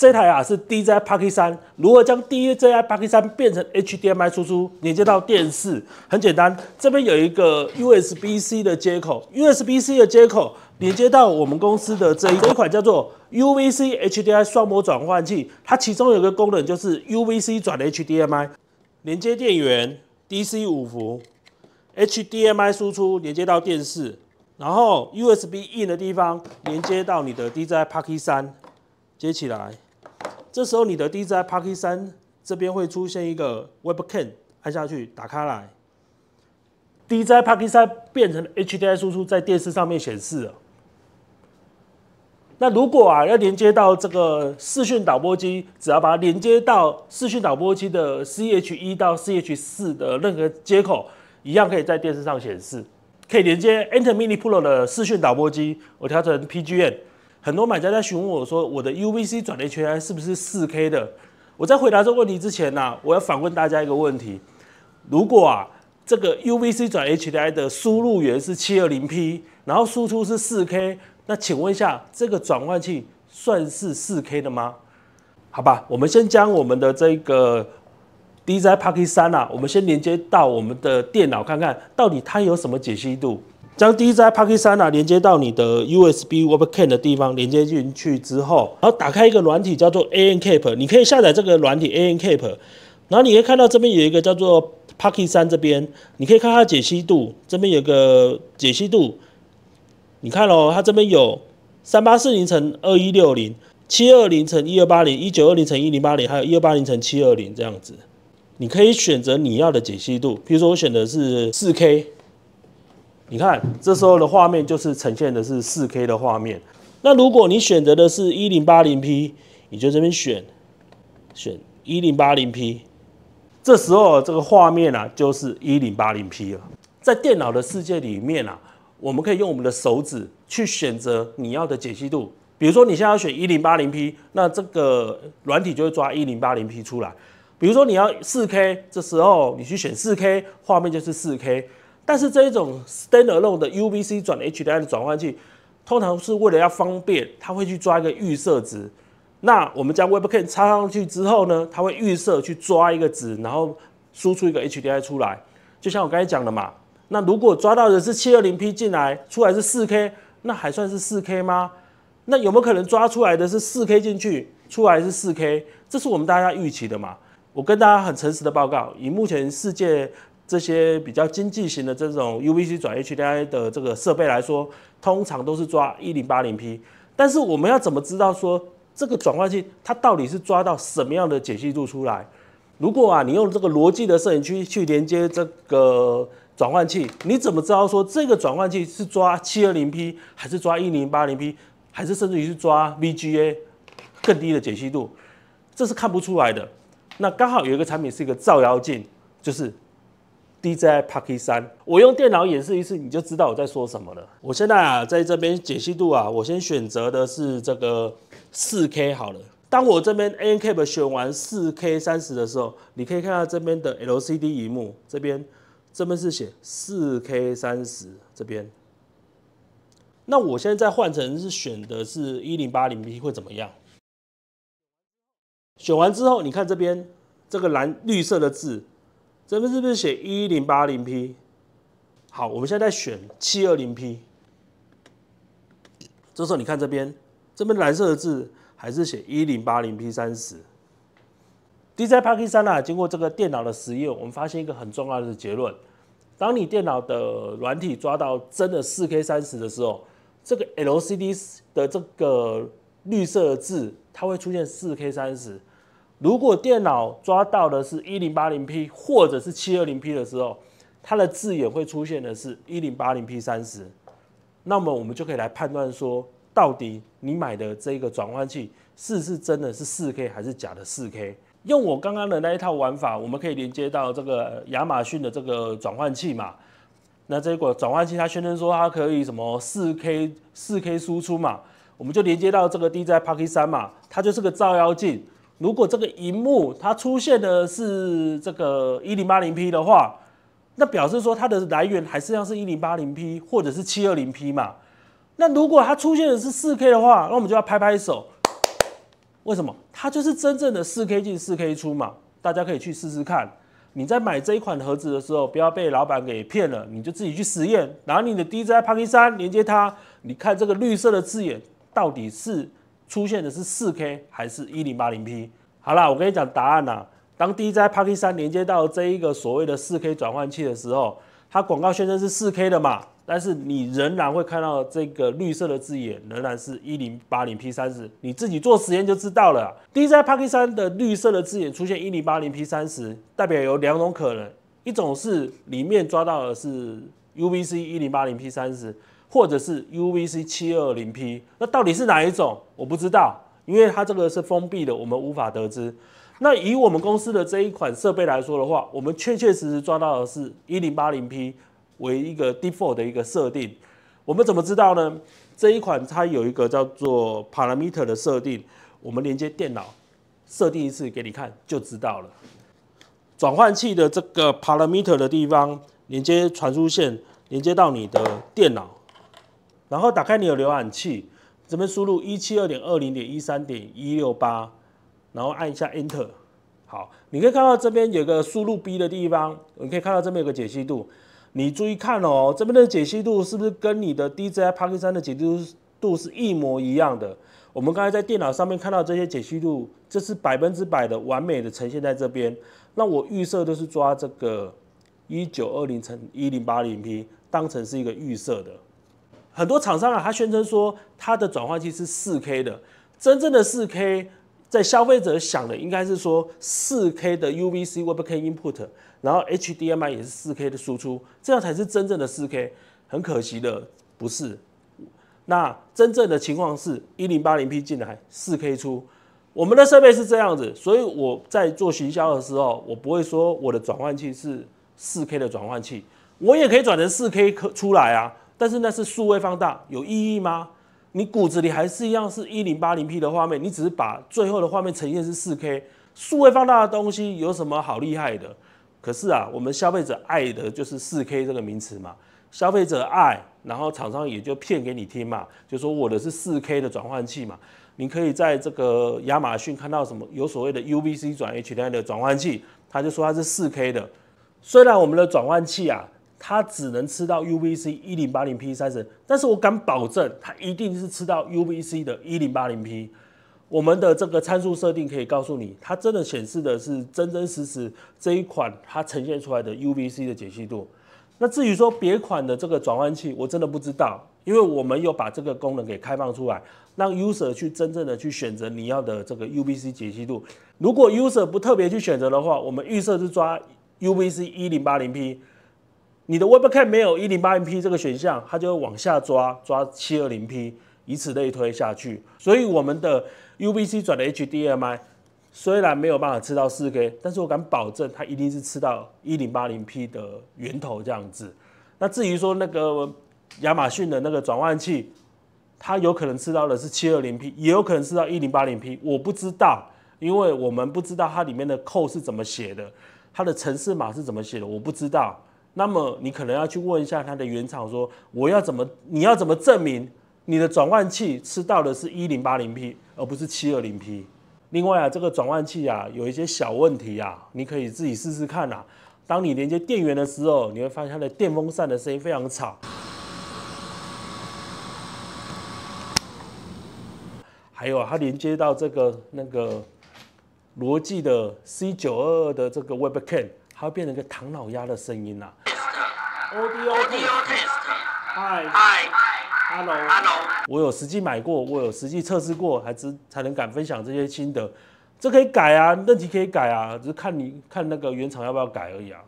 这台啊是 DJI Pocket 3，如何将 DJI Pocket 3变成 HDMI 输出连接到电视？很简单，这边有一个 USB-C 的接口，USB-C 的接口连接到我们公司的这一款叫做 UVC h d i 双模转换器，它其中有个功能就是 UVC 转 HDMI。连接电源 DC 五伏，HDMI 输出连接到电视，然后 USB In 的地方连接到你的 DJI Pocket 3，接起来。这时候你的 DJ Packy 三这边会出现一个 Web Cam，按下去打开来，DJ Packy 三变成 HDMI 输出在电视上面显示。那如果啊要连接到这个视讯导播机，只要把它连接到视讯导播机的 CH 一到 CH 四的任何接口，一样可以在电视上显示。可以连接 e n t e r Mini Pro 的视讯导播机，我调成 PGM。很多买家在询问我说：“我的 UVC 转 h d i 是不是 4K 的？”我在回答这个问题之前呢，我要反问大家一个问题：如果啊，这个 UVC 转 h d i 的输入源是 720P，然后输出是 4K，那请问一下，这个转换器算是 4K 的吗？好吧，我们先将我们的这个 DJI Pocket 三啊，我们先连接到我们的电脑，看看到底它有什么解析度。将 DJI p a r k e t 3啊连接到你的 USB WebCam 的地方，连接进去之后，然后打开一个软体叫做 ANCap，你可以下载这个软体 ANCap，然后你可以看到这边有一个叫做 p a r k e t 3这边，你可以看它的解析度，这边有个解析度，你看喽，它这边有三八四零乘二一六零、七二零乘一二八零、一九二零乘一零八零，还有一二八零乘七二零这样子，你可以选择你要的解析度，比如说我选的是四 K。你看，这时候的画面就是呈现的是 4K 的画面。那如果你选择的是 1080P，你就这边选，选 1080P，这时候这个画面啊就是 1080P 了。在电脑的世界里面啊，我们可以用我们的手指去选择你要的解析度。比如说你现在要选 1080P，那这个软体就会抓 1080P 出来。比如说你要 4K，这时候你去选 4K，画面就是 4K。但是这一种 standalone 的 UVC 转 h d i 的转换器，通常是为了要方便，它会去抓一个预设值。那我们将 WebK n 插上去之后呢，它会预设去抓一个值，然后输出一个 h d i 出来。就像我刚才讲的嘛，那如果抓到的是 720P 进来，出来是 4K，那还算是 4K 吗？那有没有可能抓出来的是 4K 进去，出来是 4K？这是我们大家预期的嘛？我跟大家很诚实的报告，以目前世界。这些比较经济型的这种 UVC 转 h d i 的这个设备来说，通常都是抓一零八零 P。但是我们要怎么知道说这个转换器它到底是抓到什么样的解析度出来？如果啊你用这个逻辑的摄影区去连接这个转换器，你怎么知道说这个转换器是抓七二零 P 还是抓一零八零 P，还是甚至于是抓 VGA 更低的解析度，这是看不出来的。那刚好有一个产品是一个照妖镜，就是。DJI Pocket 3，我用电脑演示一次，你就知道我在说什么了。我现在啊，在这边解析度啊，我先选择的是这个 4K 好了。当我这边 AnCap 选完 4K30 的时候，你可以看到这边的 LCD 屏幕，这边这边是写 4K30，这边。那我现在再换成是选的是一零八零 P 会怎么样？选完之后，你看这边这个蓝绿色的字。这边是不是写一零八零 P？好，我们现在在选七二零 P。这时候你看这边，这边蓝色的字还是写一零八零 P 三十。DJI Pocket 三啊，经过这个电脑的实验，我们发现一个很重要的结论：当你电脑的软体抓到真的四 K 三十的时候，这个 LCD 的这个绿色的字它会出现四 K 三十。如果电脑抓到的是一零八零 P 或者是七二零 P 的时候，它的字眼会出现的是一零八零 P 三十，那么我们就可以来判断说，到底你买的这个转换器是是真的是四 K 还是假的四 K？用我刚刚的那一套玩法，我们可以连接到这个亚马逊的这个转换器嘛？那这个转换器它宣称说它可以什么四 K 四 K 输出嘛？我们就连接到这个 DJI Pocket 三嘛，它就是个照妖镜。如果这个荧幕它出现的是这个一零八零 P 的话，那表示说它的来源还是要是一零八零 P 或者是七二零 P 嘛。那如果它出现的是四 K 的话，那我们就要拍拍手。为什么？它就是真正的四 K 进四 K 出嘛。大家可以去试试看。你在买这一款盒子的时候，不要被老板给骗了，你就自己去实验，拿你的 DJI p a c k 三连接它，你看这个绿色的字眼到底是。出现的是 4K 还是 1080P？好了，我跟你讲答案呐。当 DJ p a c k e 三连接到这一个所谓的 4K 转换器的时候，它广告宣称是 4K 的嘛，但是你仍然会看到这个绿色的字眼仍然是一零八零 p 三十。你自己做实验就知道了。DJ p a c k e 三的绿色的字眼出现一零八零 p 三十，代表有两种可能，一种是里面抓到的是 UVC 一零八零 p 三十。或者是 UVC 七二零 P，那到底是哪一种？我不知道，因为它这个是封闭的，我们无法得知。那以我们公司的这一款设备来说的话，我们确确实实抓到的是一零八零 P 为一个 default 的一个设定。我们怎么知道呢？这一款它有一个叫做 parameter 的设定，我们连接电脑，设定一次给你看就知道了。转换器的这个 parameter 的地方，连接传输线，连接到你的电脑。然后打开你的浏览器，这边输入一七二点二零点一三点一六八，然后按一下 Enter。好，你可以看到这边有个输入 B 的地方，你可以看到这边有个解析度。你注意看哦，这边的解析度是不是跟你的 DJI p a c k e t 3的解析度是一模一样的？我们刚才在电脑上面看到这些解析度，这是百分之百的完美的呈现在这边。那我预设都是抓这个一九二零乘一零八零 P 当成是一个预设的。很多厂商啊，他宣称说他的转换器是 4K 的，真正的 4K，在消费者想的应该是说 4K 的 UVC WebCam input，然后 HDMI 也是 4K 的输出，这样才是真正的 4K。很可惜的不是，那真正的情况是 1080P 进来，4K 出。我们的设备是这样子，所以我在做行销的时候，我不会说我的转换器是 4K 的转换器，我也可以转成 4K 出出来啊。但是那是数位放大有意义吗？你骨子里还是一样是一零八零 P 的画面，你只是把最后的画面呈现是四 K，数位放大的东西有什么好厉害的？可是啊，我们消费者爱的就是四 K 这个名词嘛，消费者爱，然后厂商也就骗给你听嘛，就说我的是四 K 的转换器嘛，你可以在这个亚马逊看到什么有所谓的 UVC 转 HDMI 的转换器，他就说它是四 K 的，虽然我们的转换器啊。它只能吃到 U V C 一零八零 P 三十，但是我敢保证，它一定是吃到 U V C 的一零八零 P。我们的这个参数设定可以告诉你，它真的显示的是真真实实这一款它呈现出来的 U V C 的解析度。那至于说别款的这个转换器，我真的不知道，因为我们有把这个功能给开放出来，让 user 去真正的去选择你要的这个 U V C 解析度。如果 user 不特别去选择的话，我们预设是抓 U V C 一零八零 P。你的 Web Cam 没有一零八零 p 这个选项，它就会往下抓，抓七二零 P，以此类推下去。所以我们的 UVC 转的 HDMI 虽然没有办法吃到四 K，但是我敢保证它一定是吃到一零八零 P 的源头这样子。那至于说那个亚马逊的那个转换器，它有可能吃到的是七二零 P，也有可能吃到一零八零 P，我不知道，因为我们不知道它里面的扣是怎么写的，它的城市码是怎么写的，我不知道。那么你可能要去问一下它的原厂，说我要怎么，你要怎么证明你的转换器吃到的是一零八零 P 而不是七二零 P？另外啊，这个转换器啊有一些小问题啊，你可以自己试试看啊。当你连接电源的时候，你会发现它的电风扇的声音非常吵。还有它连接到这个那个罗技的 C 九二二的这个 Webcam。它会变成一个唐老鸭的声音呐、Test, O D O D Test, Hi, Hi, Hello, Hello。我有实际买过，我有实际测试过，才知才能敢分享这些心得。这可以改啊，问题可以改啊，只是看你看那个原厂要不要改而已啊。